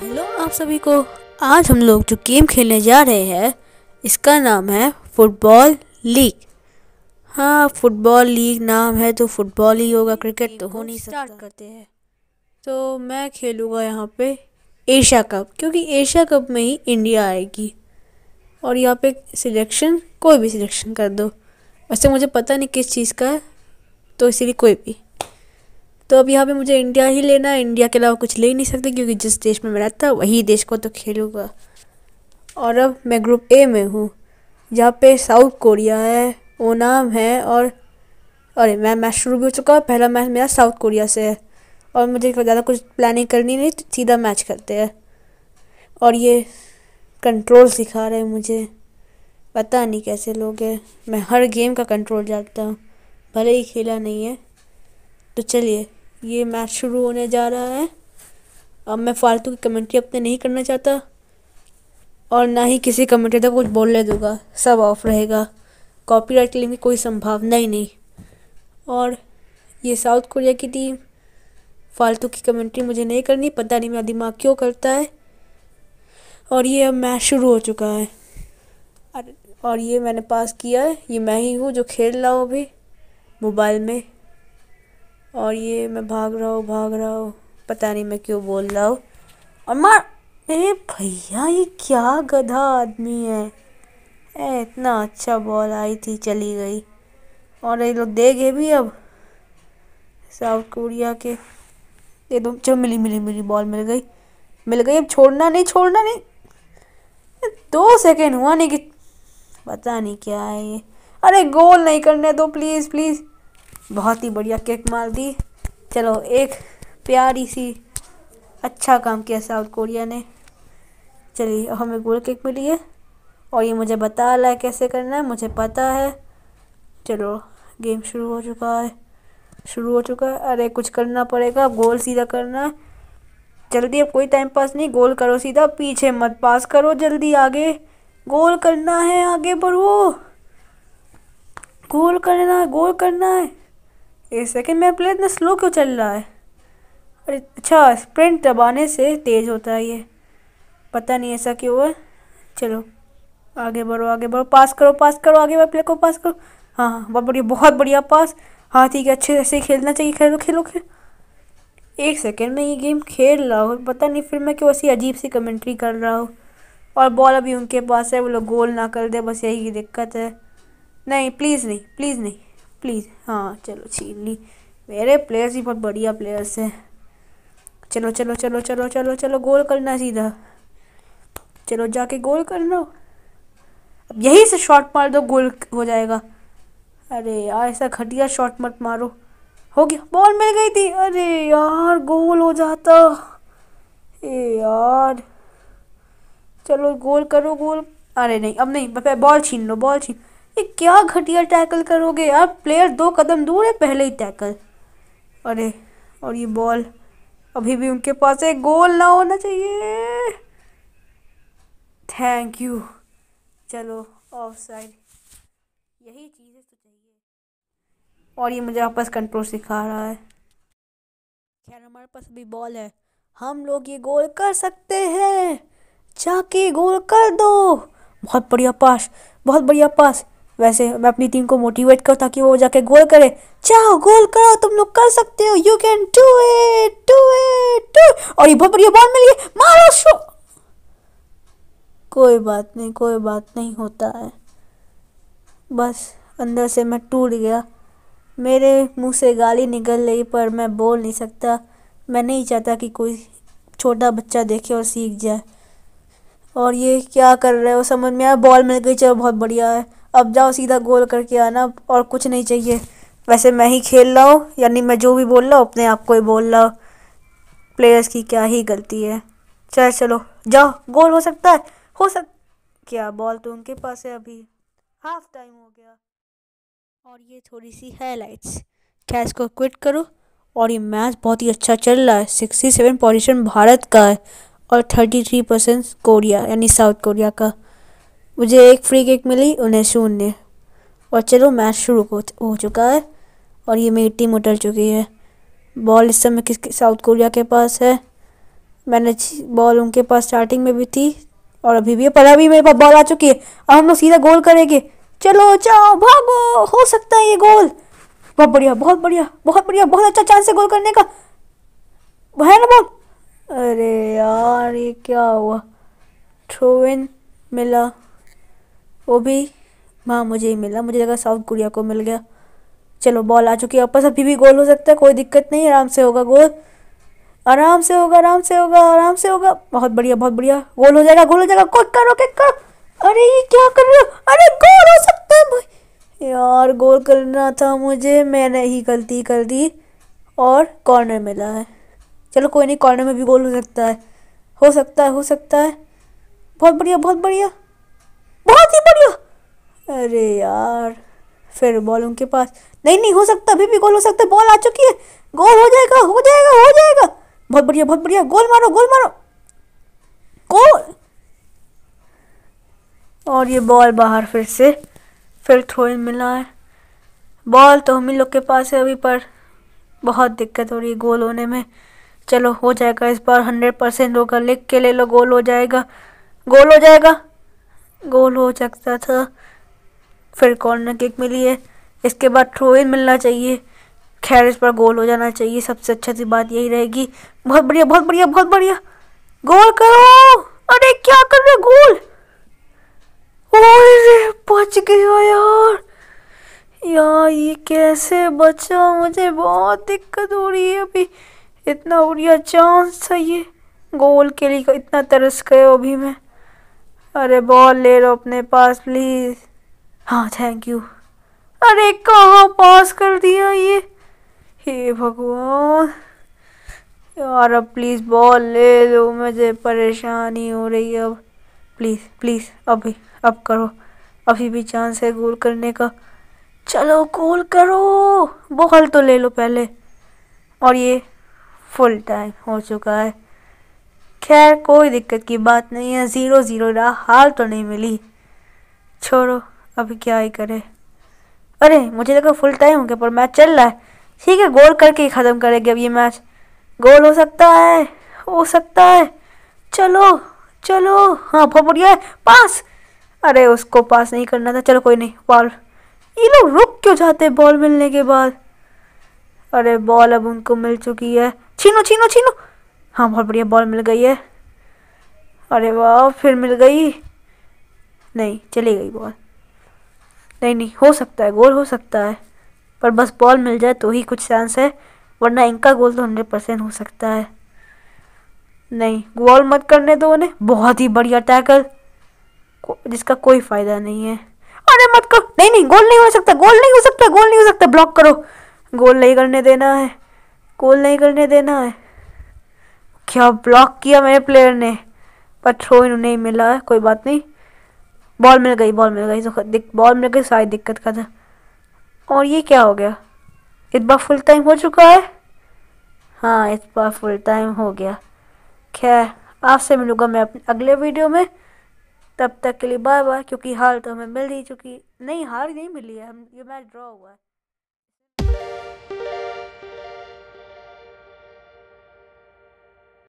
hello आप सभी को आज हम लोग जो गेम खेलने जा रहे हैं इसका नाम है फुटबॉल लीग हाँ फुटबॉल लीग नाम है तो फुटबॉल ही होगा क्रिकेट तो हो नहीं स्टार्ट करते हैं तो मैं खेलूँगा यहाँ पे एशिया कप क्योंकि एशिया कप में ही इंडिया आएगी और यहाँ पे सिलेक्शन कोई भी सिलेक्शन कर दो वैसे मुझे पता नहीं किस चीज़ का है तो इसीलिए कोई भी तो अब यहाँ पे मुझे इंडिया ही लेना है इंडिया के अलावा कुछ ले ही नहीं सकते क्योंकि जिस देश में मैं रहता है वही देश को तो खेलूँगा और अब मैं ग्रुप ए में हूँ यहाँ पे साउथ कोरिया है ओनाम है और अरे मैं मैच शुरू भी हो चुका पहला मैच मेरा साउथ कोरिया से है और मुझे ज़्यादा कुछ प्लानिंग करनी नहीं तो सीधा मैच करते हैं और ये कंट्रोल सिखा रहे हैं मुझे पता नहीं कैसे लोग हैं मैं हर गेम का कंट्रोल जानता हूँ भले ही खेला नहीं है तो चलिए ये मैच शुरू होने जा रहा है अब मैं फालतू की कमेंट्री अपने नहीं करना चाहता और ना ही किसी कमेंट्री तक कुछ बोलने दूंगा सब ऑफ रहेगा कॉपीराइट क्लेम की कोई संभावना ही नहीं और ये साउथ कोरिया की टीम फालतू की कमेंट्री मुझे नहीं करनी पता नहीं मेरा दिमाग क्यों करता है और ये अब मैच शुरू हो चुका है और ये मैंने पास किया है ये मैं ही हूँ जो खेल रहा हूँ अभी मोबाइल में और ये मैं भाग रहा हूँ भाग रहा हूँ पता नहीं मैं क्यों बोल रहा हूँ और मार अरे भैया ये क्या गधा आदमी है ए इतना अच्छा बॉल आई थी चली गई और ये लोग दे गए भी अब साउथ कोरिया के ये दो तो, चलो मिली मिली मिली बॉल मिल गई मिल गई अब छोड़ना नहीं छोड़ना नहीं दो सेकेंड हुआ नहीं कि पता नहीं क्या है ये अरे गोल नहीं करने दो प्लीज़ प्लीज़ बहुत ही बढ़िया किक मार दी चलो एक प्यारी सी अच्छा काम किया साउथ कोरिया ने चलिए अब हमें गोल केक मिली है और ये मुझे बता रहा है कैसे करना है मुझे पता है चलो गेम शुरू हो चुका है शुरू हो चुका है अरे कुछ करना पड़ेगा गोल सीधा करना है जल्दी अब कोई टाइम पास नहीं गोल करो सीधा पीछे मत पास करो जल्दी आगे गोल करना है आगे बढ़ो गोल करना है गोल करना है एक सेकेंड मेरा प्ले इतना स्लो क्यों चल रहा है अरे अच्छा स्प्रिंट दबाने से तेज़ होता है ये पता नहीं ऐसा क्यों है चलो आगे बढ़ो आगे बढ़ो पास करो पास करो आगे बढ़ो प्ले को पास करो हाँ हाँ बहुत बढ़िया बहुत बढ़िया पास हाँ ठीक है अच्छे ऐसे खेलना चाहिए खेलो खेलो खेलो एक सेकेंड में ये गेम खेल रहा हूँ पता नहीं फिर मैं क्यों ऐसी अजीब सी कमेंट्री कर रहा हूँ और बॉल अभी उनके पास है वो लोग गोल ना कर दे बस यही दिक्कत है नहीं प्लीज़ नहीं प्लीज़ नहीं प्लीज़ हाँ चलो छीन ली मेरे प्लेयर्स ही बहुत बढ़िया प्लेयर्स हैं चलो चलो चलो चलो चलो चलो गोल करना सीधा चलो जाके गोल कर लो अब यहीं से शॉट मार दो गोल हो जाएगा अरे यार ऐसा घटिया शॉट मत मारो हो गया बॉल मिल गई थी अरे यार गोल हो जाता ए यार चलो गोल करो गोल अरे नहीं अब नहीं बॉल छीन लो बॉल छीन ये क्या घटिया टैकल करोगे यार प्लेयर दो कदम दूर है पहले ही टैकल अरे और ये बॉल अभी भी उनके पास है गोल ना होना चाहिए थैंक यू चलो ऑफ साइड यही चीज़ है तो चाहिए और ये मुझे वापस कंट्रोल सिखा रहा है खैर हमारे पास अभी बॉल है हम लोग ये गोल कर सकते हैं जाके गोल कर दो बहुत बढ़िया पास बहुत बढ़िया पास वैसे मैं अपनी टीम को मोटिवेट करूँ ताकि वो जाके गोल करे चाहो गोल करो तुम लोग कर सकते हो you can do it do it do और ये बहुत बढ़िया बॉल मिली मारो शो कोई बात नहीं कोई बात नहीं होता है बस अंदर से मैं टूट गया मेरे मुंह से गाली निकल रही पर मैं बोल नहीं सकता मैं नहीं चाहता कि कोई छोटा बच्चा देखे और सीख जाए और ये क्या कर रहे हो समझ में आया बॉल मिल गई चलो बहुत बढ़िया है अब जाओ सीधा गोल करके आना और कुछ नहीं चाहिए वैसे मैं ही खेल रहा हूँ यानी मैं जो भी बोल रहा हूँ अपने आप को ही बोल रहा हूँ प्लेयर्स की क्या ही गलती है चल चलो जाओ गोल हो सकता है हो सक क्या बॉल तो उनके पास है अभी हाफ टाइम हो गया और ये थोड़ी सी हाईलाइट्स क्या इसको क्विट करो और ये मैच बहुत ही अच्छा चल रहा है सिक्सटी सेवन पोजिशन भारत का है और थर्टी थ्री परसेंट कोरिया यानी साउथ कोरिया का मुझे एक फ्री किक मिली उन्हें शून्य और चलो मैच शुरू हो चुका है और ये मेरी टीम उतर चुकी है बॉल इस समय किस साउथ कोरिया के पास है मैंने बॉल उनके पास स्टार्टिंग में भी थी और अभी भी पर अभी मेरे पास बॉल आ चुकी है अब हम लोग सीधा गोल करेंगे चलो जाओ भागो हो सकता है ये गोल बहुत बढ़िया बहुत बढ़िया बहुत बढ़िया बहुत अच्छा चांस है गोल करने का है ना बॉल अरे यार ये क्या हुआ थ्रो इन मिला वो भी हाँ मुझे ही मिला मुझे लगा साउथ कोरिया को मिल गया चलो बॉल आ चुकी है वापस अभी भी गोल हो सकता है कोई दिक्कत नहीं आराम से होगा गोल आराम से होगा आराम से होगा आराम से होगा बहुत बढ़िया बहुत बढ़िया गोल हो जाएगा गोल हो जाएगा कोई करो क्विक करो अरे ये क्या कर रहे हो अरे गोल हो सकता है भाई यार गोल करना था मुझे मैंने ही गलती कर दी और कॉर्नर मिला है चलो कोई नहीं कॉर्नर में भी गोल हो सकता है हो सकता है हो सकता है बहुत बढ़िया बहुत बढ़िया बहुत ही बढ़िया अरे यार फिर बॉल उनके पास नहीं नहीं हो सकता अभी भी गोल हो सकता है बॉल आ चुकी है गोल हो जाएगा हो जाएगा हो जाएगा बहुत बढ़िया बहुत बढ़िया गोल मारो गोल मारो गोल और ये बॉल बाहर फिर से फिर थ्रो मिला है बॉल तो हम ही लोग के पास है अभी पर बहुत दिक्कत हो रही है गोल होने में चलो हो जाएगा इस बार हंड्रेड परसेंट होगा लिख के ले लो गोल हो जाएगा गोल हो जाएगा गोल हो सकता था फिर कॉर्नर किक मिली है इसके बाद थ्रो इन मिलना चाहिए खैर इस पर गोल हो जाना चाहिए सबसे अच्छा सी बात यही रहेगी बहुत बढ़िया बहुत बढ़िया बहुत बढ़िया गोल करो अरे क्या कर रहे गोल ओए बच गया यार यार ये कैसे बचा मुझे बहुत दिक्कत हो रही है अभी इतना बढ़िया चांस था ये गोल के लिए इतना तरस गया अभी मैं अरे बॉल ले लो अपने पास प्लीज हाँ थैंक यू अरे कहाँ पास कर दिया ये हे भगवान यार अब प्लीज़ बॉल ले लो मुझे परेशानी हो रही है अब प्लीज़ प्लीज़ अभी अब करो अभी भी चांस है गोल करने का चलो गोल करो बॉल तो ले लो पहले और ये फुल टाइम हो चुका है खैर कोई दिक्कत की बात नहीं है ज़ीरो ज़ीरो राह हाल तो नहीं मिली छोड़ो अभी क्या ही करे अरे मुझे लगा फुल टाइम हो गया पर मैच चल रहा है ठीक है गोल करके ही ख़त्म करेंगे अब ये मैच गोल हो सकता है हो सकता है चलो चलो हाँ बहुत पास अरे उसको पास नहीं करना था चलो कोई नहीं बॉल ये लोग रुक क्यों जाते बॉल मिलने के बाद अरे बॉल अब उनको मिल चुकी है छीनो छीनो छीनो हाँ बहुत बढ़िया बॉल मिल गई है अरे वाह फिर मिल गई नहीं चली गई बॉल नहीं नहीं हो सकता है गोल हो सकता है पर बस बॉल मिल जाए तो ही कुछ चांस है वरना इनका गोल तो हंड्रेड परसेंट हो सकता है नहीं गोल मत करने दो उन्हें बहुत ही बढ़िया टैकल जिसका कोई फ़ायदा नहीं है अरे मत करो नहीं नहीं गोल नहीं हो सकता गोल नहीं हो सकता गोल नहीं हो सकता ब्लॉक करो गोल नहीं करने देना है गोल नहीं करने देना है क्या ब्लॉक किया मेरे प्लेयर ने पर थ्रो इन्हें नहीं मिला है कोई बात नहीं बॉल मिल गई बॉल मिल गई तो बॉल मिल गई सारी दिक्कत का था और ये क्या हो गया इस बार फुल टाइम हो चुका है हाँ इस बार फुल टाइम हो गया खैर आपसे मिलूँगा मैं अपने अगले वीडियो में तब तक के लिए बाय बाय क्योंकि हार तो हमें मिल ही चुकी नहीं हार नहीं मिली है हम ये मैच ड्रॉ हुआ है